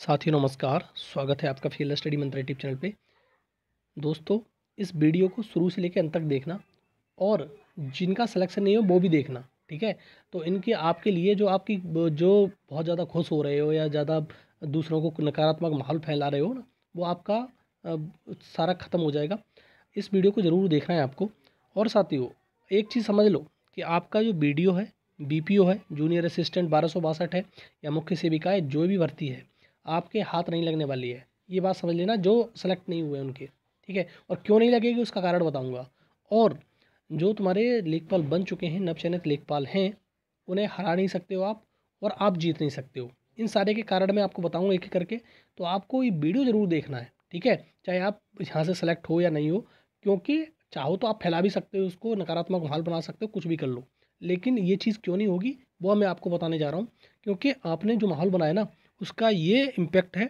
साथियों नमस्कार स्वागत है आपका फील्ड स्टडी मंत्र यूट्यूब चैनल पे दोस्तों इस वीडियो को शुरू से लेकर अंत तक देखना और जिनका सिलेक्शन नहीं हो वो भी देखना ठीक है तो इनके आपके लिए जो आपकी जो बहुत ज़्यादा खुश हो रहे हो या ज़्यादा दूसरों को नकारात्मक माहौल फैला रहे हो ना वो आपका सारा ख़त्म हो जाएगा इस वीडियो को ज़रूर देखना है आपको और साथियों एक चीज़ समझ लो कि आपका जो वीडियो है बीपीओ है जूनियर असिस्टेंट बारह है या मुख्य सेविका है जो भी भर्ती है आपके हाथ नहीं लगने वाली है ये बात समझ लेना जो सेलेक्ट नहीं हुए उनके ठीक है और क्यों नहीं लगेगी उसका कारण बताऊँगा और जो तुम्हारे लेखपाल बन चुके हैं नवचयनित लेखपाल हैं उन्हें हरा नहीं सकते हो आप और आप जीत नहीं सकते हो इन सारे के कारण मैं आपको बताऊंगा एक एक करके तो आपको ये वीडियो ज़रूर देखना है ठीक है चाहे आप यहाँ से सेलेक्ट हो या नहीं हो क्योंकि चाहो तो आप फैला भी सकते हो उसको नकारात्मक माहौल बना सकते हो कुछ भी कर लो लेकिन ये चीज़ क्यों नहीं होगी वह मैं आपको बताने जा रहा हूँ क्योंकि आपने जो माहौल बनाया ना उसका ये इम्पैक्ट है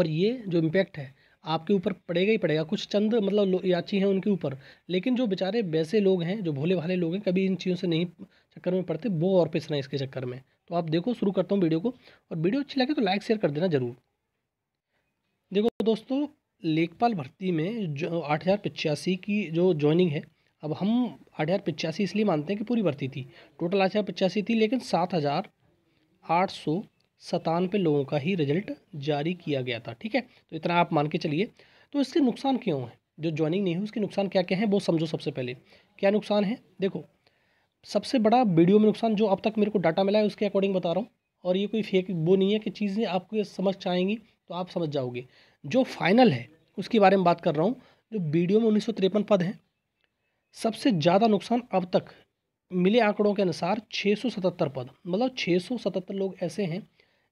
और ये जो इम्पैक्ट है आपके ऊपर पड़ेगा ही पड़ेगा कुछ चंद मतलब याची हैं उनके ऊपर लेकिन जो बेचारे वैसे लोग हैं जो भोले भाले लोग हैं कभी इन चीज़ों से नहीं चक्कर में पड़ते वो और हैं इसके चक्कर में तो आप देखो शुरू करता हूँ वीडियो को और वीडियो अच्छी लगे तो लाइक शेयर कर देना ज़रूर देखो दोस्तों लेखपाल भर्ती में जो आठ हज़ार पिचासी की जो ज्वाइनिंग है अब हम आठ हज़ार पिचासी इसलिए मानते हैं कि पूरी भर्ती थी टोटल आठ हज़ार पचासी थी लेकिन सात हज़ार आठ सौ सतानवे लोगों का ही रिजल्ट जारी किया गया था ठीक है तो इतना आप मान के चलिए तो इसके नुकसान क्यों हैं जो ज्वाइनिंग नहीं हुई उसके नुकसान क्या क्या हैं वो समझो सबसे पहले क्या नुकसान है देखो सबसे बड़ा वीडियो में नुकसान जो अब तक मेरे को डाटा मिला है उसके अकॉर्डिंग बता रहा हूँ और ये कोई फेक वो नहीं है कि चीज़ें आपको समझ चाहेंगी तो आप समझ जाओगे जो फाइनल है उसके बारे में बात कर रहा हूँ जो वीडियो में उन्नीस पद हैं सबसे ज़्यादा नुकसान अब तक मिले आंकड़ों के अनुसार 677 पद मतलब 677 लोग ऐसे हैं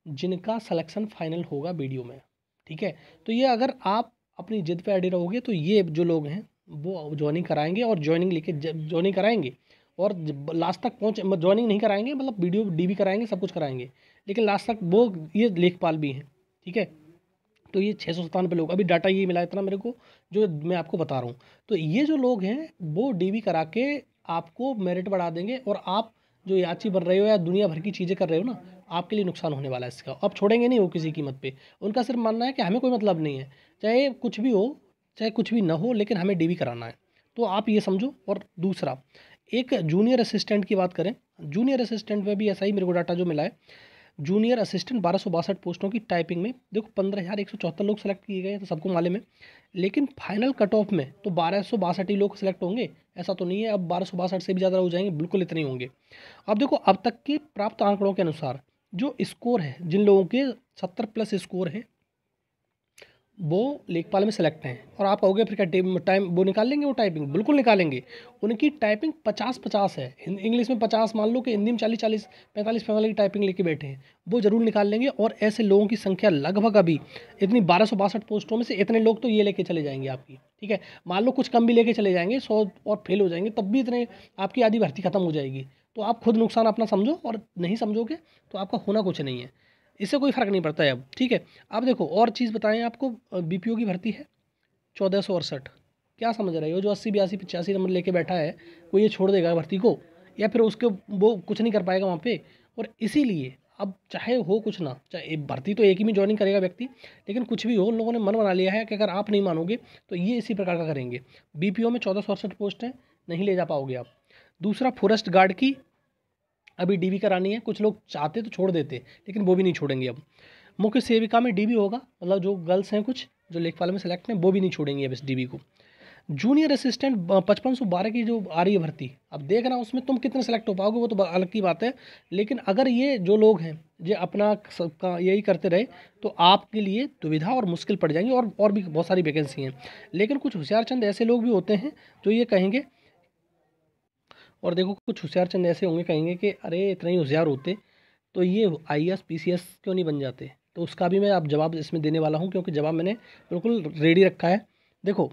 जिनका सलेक्शन फाइनल होगा वीडियो में ठीक है तो ये अगर आप अपनी जिद पे अड़े रहोगे तो ये जो लोग हैं वो ज्वाइनिंग कराएंगे और ज्वाइनिंग लेके ज्वाइनिंग कराएंगे और लास्ट तक पहुँच ज्वाइनिंग नहीं कराएंगे मतलब वीडियो डी कराएंगे सब कुछ कराएंगे लेकिन लास्ट तक वो ये लेखपाल भी हैं ठीक है तो ये छः सौ सत्तानवे लोग अभी डाटा ये मिला इतना मेरे को जो मैं आपको बता रहा हूँ तो ये जो लोग हैं वो बी करा के आपको मेरिट बढ़ा देंगे और आप जो याची बन रहे हो या दुनिया भर की चीज़ें कर रहे हो ना आपके लिए नुकसान होने वाला है इसका आप छोड़ेंगे नहीं वो किसी कीमत पे उनका सिर्फ मानना है कि हमें कोई मतलब नहीं है चाहे कुछ भी हो चाहे कुछ भी ना हो लेकिन हमें डी कराना है तो आप ये समझो और दूसरा एक जूनियर असिस्टेंट की बात करें जूनियर असिस्टेंट में भी ऐसा ही मेरे को डाटा जो मिला है जूनियर असिस्टेंट बारह सौ बासठ पोस्टों की टाइपिंग में देखो पंद्रह हज़ार एक सौ चौहत्तर लोग सेलेक्ट किए गए तो सबको मालूम है लेकिन फाइनल कट ऑफ में तो बारह सौ ही लोग सेलेक्ट होंगे ऐसा तो नहीं है अब बारह सौ बासठ से भी ज़्यादा हो जाएंगे बिल्कुल इतने होंगे अब देखो अब तक के प्राप्त आंकड़ों के अनुसार जो स्कोर है जिन लोगों के सत्तर प्लस स्कोर हैं वो लेखपाल में सेलेक्ट हैं और आप कहोगे फिर क्या टाइम वो निकाल लेंगे वो टाइपिंग बिल्कुल निकालेंगे उनकी टाइपिंग पचास पचास है इंग्लिश में पचास मान लो कि हिंदी में चालीस चालीस पैंतालीस पैंतालीस की टाइपिंग लेके बैठे हैं वो जरूर निकाल लेंगे और ऐसे लोगों की संख्या लगभग अभी इतनी बारह सौ बासठ पोस्टों में से इतने लोग तो ये लेके चले जाएंगे आपकी ठीक है मान लो कुछ कम भी लेके चले जाएंगे सौ और फेल हो जाएंगे तब भी इतने आपकी आधी भर्ती खत्म हो जाएगी तो आप खुद नुकसान अपना समझो और नहीं समझोगे तो आपका होना कुछ नहीं है इससे कोई फ़र्क नहीं पड़ता है अब ठीक है अब देखो और चीज़ बताएं आपको बी की भर्ती है चौदह सौ अड़सठ क्या समझ रहे हो जो अस्सी बयासी पचासी नंबर लेके बैठा है वो ये छोड़ देगा भर्ती को या फिर उसके वो कुछ नहीं कर पाएगा वहाँ पर और इसीलिए अब चाहे हो कुछ ना चाहे भर्ती तो एक ही में ज्वाइनिंग करेगा व्यक्ति लेकिन कुछ भी हो उन लोगों ने मन बना लिया है कि अगर आप नहीं मानोगे तो ये इसी प्रकार का करेंगे बीपीओ में चौदह सौ अड़सठ पोस्ट हैं नहीं ले जा पाओगे आप दूसरा फॉरेस्ट गार्ड की अभी बी करानी है कुछ लोग चाहते तो छोड़ देते लेकिन वो भी नहीं छोड़ेंगे अब मुख्य सेविका में डीबी होगा मतलब जो गर्ल्स हैं कुछ जो लेखपाल में सेलेक्ट हैं वो भी नहीं छोड़ेंगे अब इस बी को जूनियर असिस्टेंट पचपन सौ बारह की जो आ रही है भर्ती अब देख देखना उसमें तुम कितने सेलेक्ट हो पाओगे वो तो अलग की बात है लेकिन अगर ये जो लोग हैं ये अपना सबका यही करते रहे तो आपके लिए दुविधा और मुश्किल पड़ जाएंगी और और भी बहुत सारी वैकेंसी हैं लेकिन कुछ होशियार चंद ऐसे लोग भी होते हैं जो ये कहेंगे और देखो कुछ होशियार चंद ऐसे होंगे कहेंगे कि अरे इतना ही होशियार होते तो ये I S P C S क्यों नहीं बन जाते तो उसका भी मैं आप जवाब इसमें देने वाला हूँ क्योंकि जवाब मैंने बिल्कुल रेडी रखा है देखो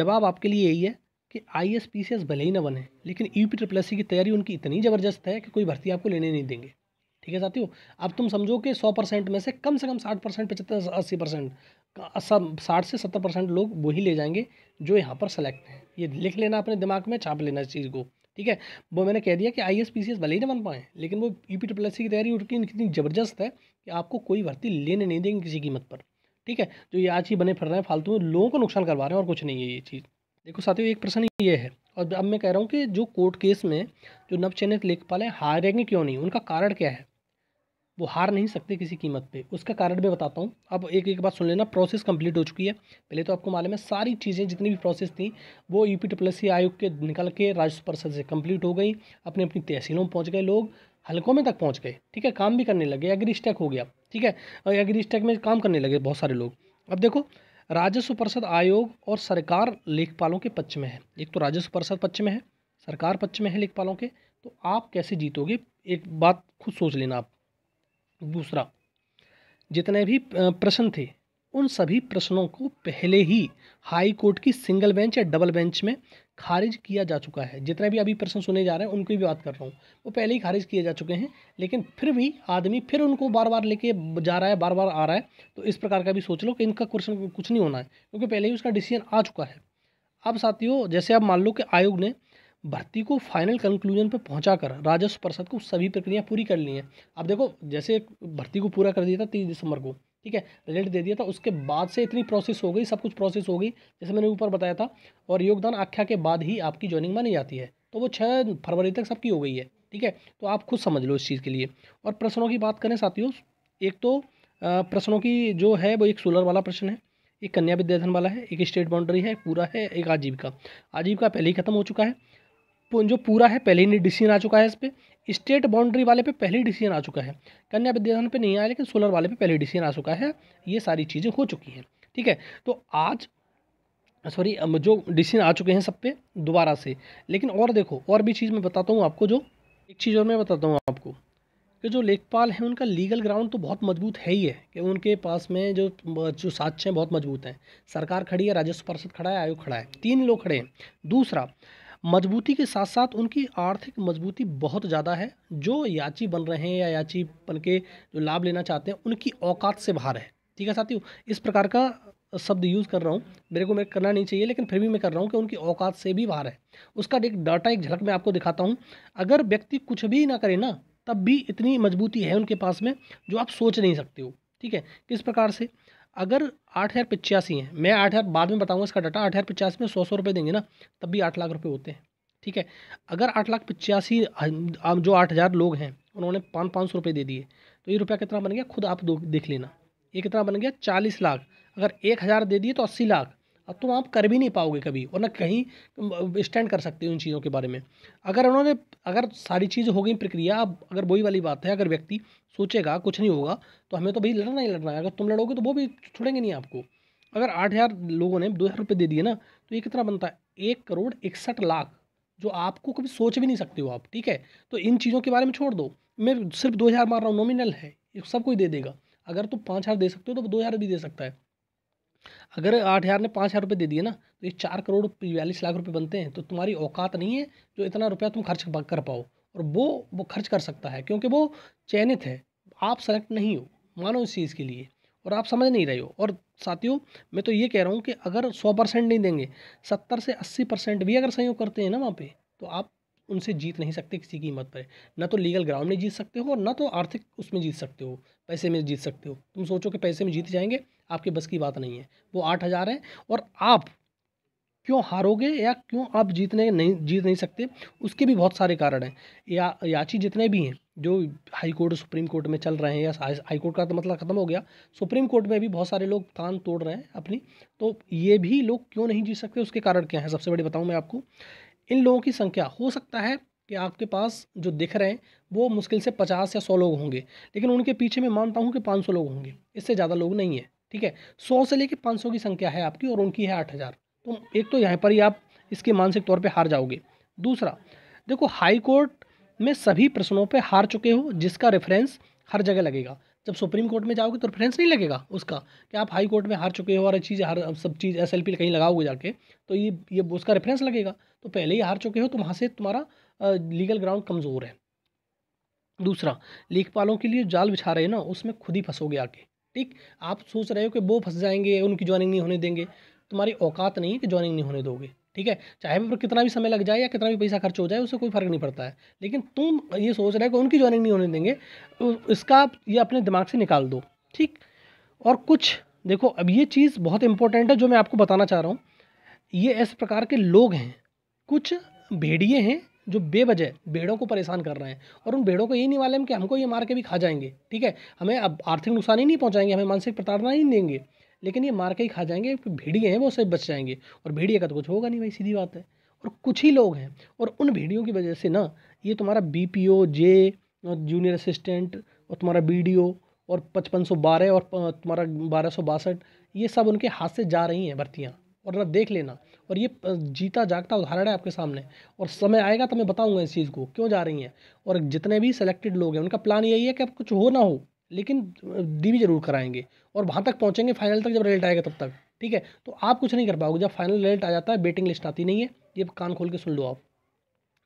जवाब आपके लिए यही है कि I S P C S भले ही ना बने लेकिन यू पी ट्रिपल की तैयारी उनकी इतनी ज़बरदस्त है कि कोई भर्ती आपको लेने नहीं देंगे ठीक है साथियों अब तुम समझो कि सौ परसेंट में से कम से कम साठ परसेंट पचहत्तर अस्सी परसेंट सब साठ से सत्तर परसेंट लोग वही ले जाएंगे जो यहाँ पर सेलेक्ट हैं ये लिख लेना अपने दिमाग में छाप लेना इस चीज़ को ठीक है वो मैंने कह दिया कि I S P C S भले ही ना बन पाएँ लेकिन वो E P triple S C की तैयारी उठ इतनी ज़बरदस्त है कि आपको कोई भर्ती लेने नहीं देंगे किसी कीमत पर ठीक है जो ये आज ही बने फिर रहे हैं फालतू में लोगों को नुकसान करवा रहे हैं और कुछ नहीं है ये चीज़ देखो साथियों एक प्रश्न ये है और अब मैं कह रहा हूँ कि जो कोर्ट केस में जो नवचयनित लेखपाल हैं हारेंगे क्यों नहीं उनका कारण क्या है वो हार नहीं सकते किसी कीमत पे उसका कारण मैं बताता हूँ अब एक एक बात सुन लेना प्रोसेस कंप्लीट हो चुकी है पहले तो आपको मालूम है सारी चीज़ें जितनी भी प्रोसेस थी वो यू e पी आयोग के निकल के राजस्व परिषद से कंप्लीट हो गई अपनी अपनी तहसीलों में पहुँच गए लोग हलकों में तक पहुँच गए ठीक है काम भी करने लगे एग्री स्टैक हो गया ठीक है एग्री स्टैक में काम करने लगे बहुत सारे लोग अब देखो राजस्व परिषद आयोग और सरकार लेखपालों के पक्ष में है एक तो राजस्व परिषद पक्ष में है सरकार पक्ष में है लेखपालों के तो आप कैसे जीतोगे एक बात खुद सोच लेना आप दूसरा जितने भी प्रश्न थे उन सभी प्रश्नों को पहले ही हाई कोर्ट की सिंगल बेंच या डबल बेंच में खारिज किया जा चुका है जितने भी अभी प्रश्न सुने जा रहे हैं उनकी भी बात कर रहा हूँ वो पहले ही खारिज किए जा चुके हैं लेकिन फिर भी आदमी फिर उनको बार बार लेके जा रहा है बार बार आ रहा है तो इस प्रकार का भी सोच लो कि इनका क्वेश्चन कुछ नहीं होना है क्योंकि पहले ही उसका डिसीजन आ चुका है अब साथियों जैसे आप मान लो कि आयोग ने भर्ती को फाइनल कंक्लूजन पर पहुँचा कर राजस्व परिषद को सभी प्रक्रिया पूरी कर ली हैं अब देखो जैसे भर्ती को पूरा कर दिया था तीस दिसंबर को ठीक है रिजल्ट दे दिया था उसके बाद से इतनी प्रोसेस हो गई सब कुछ प्रोसेस हो गई जैसे मैंने ऊपर बताया था और योगदान आख्या के बाद ही आपकी ज्वाइनिंग मानी जाती है तो वो छः फरवरी तक सबकी हो गई है ठीक है तो आप खुद समझ लो इस चीज़ के लिए और प्रश्नों की बात करें साथियों एक तो प्रश्नों की जो है वो एक सोलर वाला प्रश्न है एक कन्या विद्याधन वाला है एक स्टेट बाउंड्री है पूरा है एक आजीविका आजीविका पहले ही खत्म हो चुका है जो पूरा है पहले ही डिसीजन आ चुका है इस पर स्टेट बाउंड्री वाले पे पहले डिसीजन आ चुका है कन्या विद्यान पे नहीं आया लेकिन सोलर वाले पे पहले डिसीजन आ चुका है ये सारी चीज़ें हो चुकी हैं ठीक है तो आज सॉरी जो डिसीजन आ चुके हैं सब पे दोबारा से लेकिन और देखो और भी चीज़ मैं बताता हूँ आपको जो एक चीज़ और मैं बताता हूँ आपको कि जो लेखपाल हैं उनका लीगल ग्राउंड तो बहुत मजबूत है ही है कि उनके पास में जो जो साक्ष्य हैं बहुत मजबूत हैं सरकार खड़ी है राजस्व परिषद खड़ा है आयोग खड़ा है तीन लोग खड़े हैं दूसरा मजबूती के साथ साथ उनकी आर्थिक मजबूती बहुत ज़्यादा है जो याची बन रहे हैं या याची बन के जो लाभ लेना चाहते हैं उनकी औकात से बाहर है ठीक है साथियों इस प्रकार का शब्द यूज़ कर रहा हूँ मेरे को मैं करना नहीं चाहिए लेकिन फिर भी मैं कर रहा हूँ कि उनकी औकात से भी बाहर है उसका एक डाटा एक झलक मैं आपको दिखाता हूँ अगर व्यक्ति कुछ भी ना करे ना तब भी इतनी मजबूती है उनके पास में जो आप सोच नहीं सकते हो ठीक है किस प्रकार से अगर आठ हज़ार पचासी हैं मैं आठ हज़ार बाद में बताऊंगा इसका डाटा आठ हज़ार पचासी में सौ सौ रुपये देंगे ना तब भी आठ लाख रुपये होते हैं ठीक है अगर आठ लाख पचासी जो आठ हज़ार लोग हैं उन्होंने पाँच पाँच सौ रुपये दे दिए तो ये रुपया कितना बन गया खुद आप देख लेना ये कितना बन गया चालीस लाख अगर एक हज़ार दे दिए तो अस्सी लाख अब तुम तो आप कर भी नहीं पाओगे कभी और ना कहीं स्टैंड कर सकते हो उन चीज़ों के बारे में अगर उन्होंने अगर सारी चीज़ हो गई प्रक्रिया अब अगर वही वाली बात है अगर व्यक्ति सोचेगा कुछ नहीं होगा तो हमें तो भाई लड़ना ही लड़ना है अगर तुम लड़ोगे तो वो भी छोड़ेंगे नहीं आपको अगर आठ हज़ार लोगों ने दो हज़ार रुपये दे दिए ना तो ये कितना बनता है एक करोड़ इकसठ लाख जो आपको कभी सोच भी नहीं सकते हो आप ठीक है तो इन चीज़ों के बारे में छोड़ दो मैं सिर्फ दो हज़ार मार रहा हूँ नॉमिनल है सब कोई दे देगा अगर तुम पाँच हज़ार दे सकते हो तो दो हज़ार भी दे सकता है अगर आठ हज़ार ने पाँच हज़ार रुपये दे दिए ना तो ये चार करोड़ बयालीस लाख रुपये बनते हैं तो तुम्हारी औकात नहीं है जो इतना रुपया तुम खर्च कर पाओ और वो वो खर्च कर सकता है क्योंकि वो चयनित है आप सेलेक्ट नहीं हो मानो इस चीज़ के लिए और आप समझ नहीं रहे हो और साथियों मैं तो ये कह रहा हूँ कि अगर सौ परसेंट नहीं देंगे सत्तर से अस्सी परसेंट भी अगर सहयोग करते हैं ना वहाँ पे तो आप उनसे जीत नहीं सकते किसी कीमत पर ना तो लीगल ग्राउंड में जीत सकते हो और ना तो आर्थिक उसमें जीत सकते हो पैसे में जीत सकते हो तुम सोचो कि पैसे में जीत जाएंगे आपके बस की बात नहीं है वो आठ हज़ार है और आप क्यों हारोगे या क्यों आप जीतने नहीं जीत नहीं सकते उसके भी बहुत सारे कारण हैं या याची जितने भी हैं जो हाई कोर्ट सुप्रीम कोर्ट में चल रहे हैं या हाई कोर्ट का तो मतलब ख़त्म हो गया सुप्रीम कोर्ट में भी बहुत सारे लोग तान तोड़ रहे हैं अपनी तो ये भी लोग क्यों नहीं जीत सकते उसके कारण क्या है सबसे बड़ी बताऊँ मैं आपको इन लोगों की संख्या हो सकता है कि आपके पास जो दिख रहे हैं वो मुश्किल से पचास या सौ लोग होंगे लेकिन उनके पीछे मैं मानता हूँ कि पाँच सौ लोग होंगे इससे ज़्यादा लोग नहीं है ठीक है सौ से लेकर पाँच सौ की संख्या है आपकी और उनकी है आठ हज़ार तो एक तो यहाँ पर ही आप इसके मानसिक तौर पर हार जाओगे दूसरा देखो हाई कोर्ट में सभी प्रश्नों पे हार चुके हो जिसका रेफरेंस हर जगह लगेगा जब सुप्रीम कोर्ट में जाओगे तो रेफरेंस नहीं लगेगा उसका कि आप हाई कोर्ट में हार चुके हो और चीज़ हर सब चीज़ एस एल पी कहीं लगाओगे जाके तो ये ये उसका रेफरेंस लगेगा तो पहले ही हार चुके हो तो वहाँ से तुम्हारा लीगल ग्राउंड कमज़ोर है दूसरा लेखपालों के लिए जाल बिछा रहे हैं ना उसमें खुद ही फंसोगे आके ठीक आप सोच रहे हो कि वो फंस जाएंगे उनकी ज्वाइनिंग नहीं होने देंगे तुम्हारी औकात नहीं है कि ज्वाइनिंग नहीं होने दोगे ठीक है चाहे वो कितना भी समय लग जाए या कितना भी पैसा खर्च हो जाए उससे कोई फर्क नहीं पड़ता है लेकिन तुम ये सोच रहे हो कि उनकी ज्वाइनिंग नहीं होने देंगे तो इसका ये अपने दिमाग से निकाल दो ठीक और कुछ देखो अब ये चीज़ बहुत इंपॉर्टेंट है जो मैं आपको बताना चाह रहा हूँ ये ऐसे प्रकार के लोग हैं कुछ भेड़िए हैं जो बेवजह भेड़ों को परेशान कर रहे हैं और उन भेड़ों को यही नहीं मालूम कि हमको ये मार के भी खा जाएंगे ठीक है हमें अब आर्थिक नुकसान ही नहीं पहुँचाएंगे हमें मानसिक प्रताड़ना ही नहीं देंगे लेकिन ये मार के ही खा जाएंगे भेड़िए हैं वो सब बच जाएंगे और भेड़िए का तो कुछ होगा नहीं भाई सीधी बात है और कुछ ही लोग हैं और उन भेड़ियों की वजह से ना ये तुम्हारा B P O J junior assistant और तुम्हारा बी डी ओ और पचपन सौ बारह और तुम्हारा बारह सौ बासठ ये सब उनके हाथ से जा रही हैं भर्तियाँ और ना देख लेना और ये जीता जागता उदाहरण है आपके सामने और समय आएगा तो मैं बताऊंगा इस चीज़ को क्यों जा रही हैं और जितने भी सिलेक्टेड लोग हैं उनका प्लान यही है कि अब कुछ हो ना हो लेकिन डी जरूर कराएंगे और वहाँ तक पहुँचेंगे फाइनल तक जब रिजल्ट आएगा तब तक ठीक है तो आप कुछ नहीं कर पाओगे जब फाइनल रिजल्ट आ जाता है बेटिंग लिस्ट आती नहीं है ये कान खोल के सुन लो आप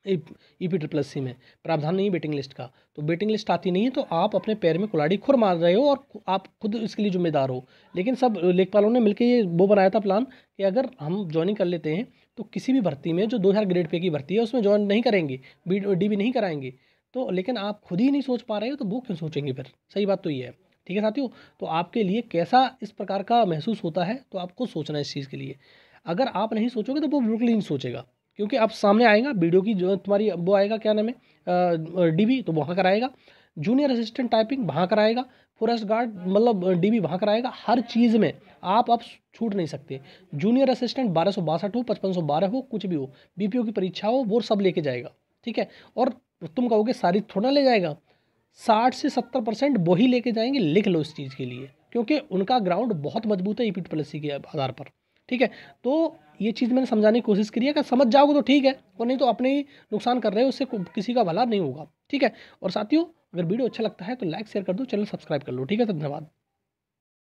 ई पी ट्रिपल सी में प्रावधान नहीं है बेटिंग लिस्ट का तो बेटिंग लिस्ट आती नहीं है तो आप अपने पैर में कुलाड़ी खुर मार रहे हो और आप खुद इसके लिए जिम्मेदार हो लेकिन सब लेखपालों ने मिलकर ये वो बनाया था प्लान कि अगर हम ज्वाइनिंग कर लेते हैं तो किसी भी भर्ती में जो दो हज़ार ग्रेड पे की भर्ती है उसमें ज्वाइन नहीं करेंगे बी डी नहीं कराएंगे तो लेकिन आप खुद ही नहीं सोच पा रहे हो तो वो क्यों सोचेंगे फिर सही बात तो ये है ठीक है साथियों तो आपके लिए कैसा इस प्रकार का महसूस होता है तो आपको सोचना है इस चीज़ के लिए अगर आप नहीं सोचोगे तो वो बिल्कुल नहीं सोचेगा क्योंकि आप सामने आएगा वीडियो की जो तुम्हारी वो आएगा क्या नाम है डी तो वहाँ कराएगा जूनियर असिस्टेंट टाइपिंग वहाँ कराएगा फॉरेस्ट गार्ड मतलब डी बी वहाँ कराएगा हर चीज़ में आप अब छूट नहीं सकते जूनियर असिस्टेंट बारह सौ बासठ हो पचपन सौ बारह हो कुछ भी हो बीपीओ की परीक्षा हो वो सब लेके जाएगा ठीक है और तो तुम कहोगे सारी थोड़ा ले जाएगा साठ से सत्तर परसेंट वो ही लेके जाएंगे लिख लो इस चीज़ के लिए क्योंकि उनका ग्राउंड बहुत मजबूत है ई e पी के आधार पर ठीक है तो ये चीज़ मैंने समझाने की कोशिश करी है कि समझ जाओगे तो ठीक है और नहीं तो अपने ही नुकसान कर रहे हो उससे किसी का भला नहीं होगा ठीक है और साथियों अगर वीडियो अच्छा लगता है तो लाइक शेयर कर दो चैनल सब्सक्राइब कर लो ठीक है धन्यवाद